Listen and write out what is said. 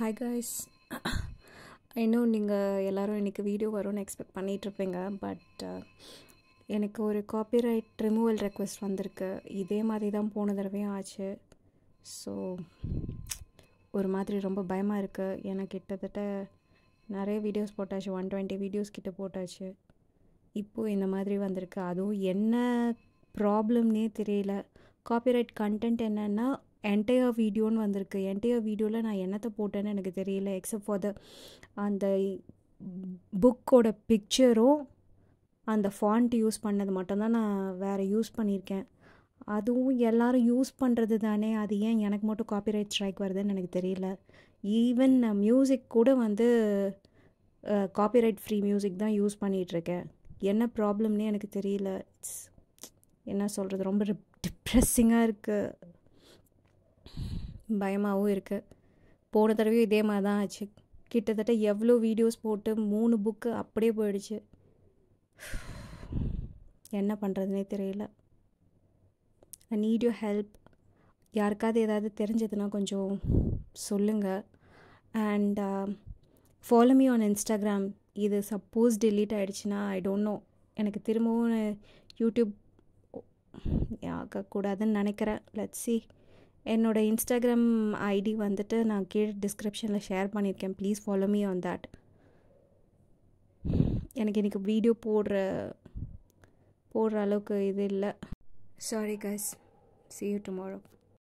hi guys இன்னும் நீங்கள் எல்லோரும் இன்றைக்கி வீடியோ வரும்னு எக்ஸ்பெக்ட் பண்ணிகிட்ருப்பீங்க பட் uh, எனக்கு ஒரு காப்பிரைட் ரிமூவல் ரெக்வஸ்ட் வந்திருக்கு இதே மாதிரி தான் போன தடவையும் ஆச்சு ஸோ ஒரு மாதிரி ரொம்ப பயமாக இருக்குது ஏன்னா கிட்டத்தட்ட நிறைய வீடியோஸ் போட்டாச்சு ஒன் டுவெண்ட்டி வீடியோஸ் கிட்ட போட்டாச்சு இப்போது இந்த மாதிரி வந்திருக்கு அதுவும் என்ன ப்ராப்ளம்னே தெரியல காப்பிரைட் கண்டென்ட் என்னென்னா என்டையர் வீடியோன்னு வந்திருக்கு என்டையர் வீடியோவில் நான் என்னத்தை போட்டேன்னு எனக்கு தெரியல எக்ஸப்ட் ஃபார் த அந்த புக்கோட பிக்சரும் அந்த ஃபாண்ட் யூஸ் பண்ணது மட்டும்தான் நான் வேறு யூஸ் பண்ணியிருக்கேன் அதுவும் எல்லோரும் யூஸ் பண்ணுறது தானே அது ஏன் எனக்கு மட்டும் காப்பிரைட் ஸ்ட்ரைக் வருதுன்னு எனக்கு தெரியல ஈவன் நான் மியூசிக் கூட வந்து காப்பிரைட் ஃப்ரீ மியூசிக் தான் யூஸ் பண்ணிகிட்ருக்கேன் என்ன ப்ராப்ளம்னே எனக்கு தெரியல என்ன சொல்கிறது ரொம்ப டிப்ரெஸ்ஸிங்காக இருக்குது பயமாகவும் இருக்குது போன தடவையும் இதே மாதிரி தான் ஆச்சு கிட்டத்தட்ட எவ்வளோ வீடியோஸ் போட்டு மூணு புக்கு அப்படியே போயிடுச்சு என்ன பண்ணுறதுனே தெரியல ஐ நீட் யூ ஹெல்ப் யாருக்காவது ஏதாவது தெரிஞ்சதுன்னா கொஞ்சம் சொல்லுங்கள் and follow me on Instagram இது சப்போஸ் டெலீட் ஆகிடுச்சுன்னா ஐ டோன்ட் நோ எனக்கு திரும்பவும் யூடியூப் ஆகக்கூடாதுன்னு நினைக்கிறேன் லெட்ஸி என்னோட இன்ஸ்டாகிராம் ஐடி வந்துட்டு நான் கீழே டிஸ்கிரிப்ஷனில் ஷேர் பண்ணியிருக்கேன் please follow me on that எனக்கு இன்னைக்கு வீடியோ போடுற போடுற அளவுக்கு இது இல்லை sorry guys see you tomorrow